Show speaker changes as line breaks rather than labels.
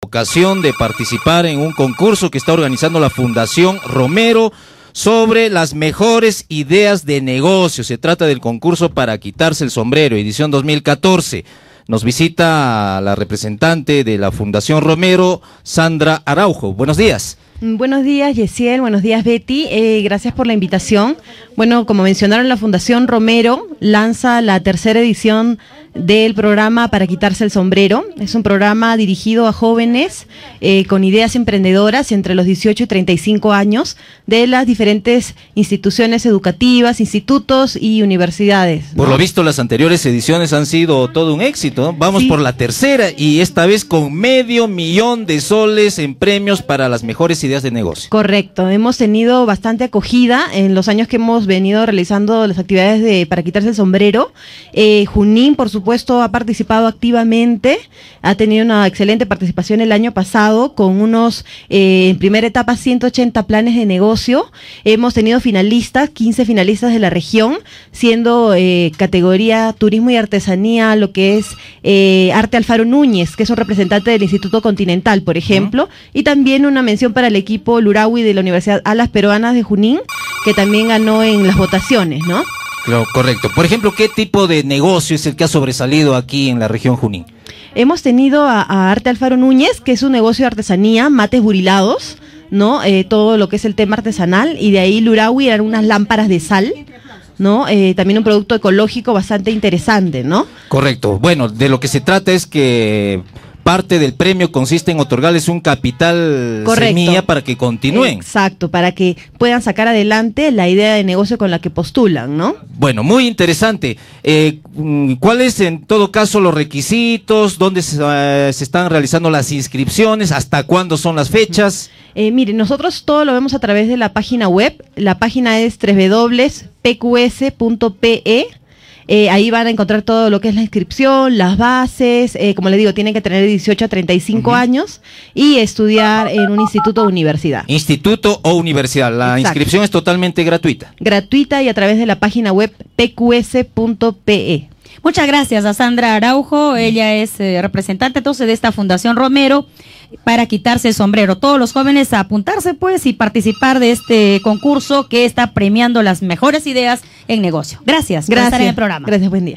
ocasión de participar en un concurso que está organizando la Fundación Romero sobre las mejores ideas de negocio. Se trata del concurso para quitarse el sombrero, edición 2014. Nos visita la representante de la Fundación Romero, Sandra Araujo. Buenos días.
Buenos días, Yesiel. Buenos días, Betty. Eh, gracias por la invitación. Bueno, como mencionaron, la Fundación Romero lanza la tercera edición del programa Para quitarse el sombrero. Es un programa dirigido a jóvenes eh, con ideas emprendedoras entre los 18 y 35 años de las diferentes instituciones educativas, institutos y universidades.
Por lo visto, las anteriores ediciones han sido todo un éxito. Vamos por la tercera y esta vez con medio millón de soles en premios para las mejores ideas de negocio.
Correcto. Hemos tenido bastante acogida en los años que hemos venido realizando las actividades de Para quitarse el sombrero. Eh, Junín, por supuesto, ha participado activamente, ha tenido una excelente participación el año pasado con unos, eh, en primera etapa, 180 planes de negocio. Hemos tenido finalistas, 15 finalistas de la región, siendo eh, categoría turismo y artesanía, lo que es eh, Arte Alfaro Núñez, que es un representante del Instituto Continental, por ejemplo, y también una mención para el equipo Lurawi de la Universidad Alas Peruanas de Junín, que también ganó en las votaciones, ¿no?
correcto. Por ejemplo, ¿qué tipo de negocio es el que ha sobresalido aquí en la región Junín?
Hemos tenido a, Arte Alfaro Núñez, que es un negocio de artesanía, mates burilados, ¿no? Eh, todo lo que es el tema artesanal, y de ahí Lurawi eran unas lámparas de sal. ¿no? Eh, también un producto ecológico bastante interesante, ¿no?
Correcto. Bueno, de lo que se trata es que parte del premio consiste en otorgarles un capital semilla para que continúen.
Exacto, para que puedan sacar adelante la idea de negocio con la que postulan, ¿no?
Bueno, muy interesante. Eh, mm, ¿Cuáles en todo caso los requisitos? ¿Dónde ah, se, están realizando las inscripciones? ¿Hasta cuándo son las fechas?
Eh, mire, nosotros todo lo vemos a través de la página web. La página es www.pqs.pe eh, ahí van a encontrar todo lo que es la inscripción, las bases. Eh, como le digo, tienen que tener 18 a 35 años y estudiar en un instituto o universidad.
Instituto o universidad. La inscripción es totalmente gratuita.
Gratuita y a través de la página web pqs.pe. Muchas gracias a Sandra Araujo, ella es eh, representante entonces de esta Fundación Romero para quitarse el sombrero. Todos los jóvenes a apuntarse pues y participar de este concurso que está premiando las mejores ideas en negocio. Gracias, Gracias. por estar en el programa. Gracias, buen día.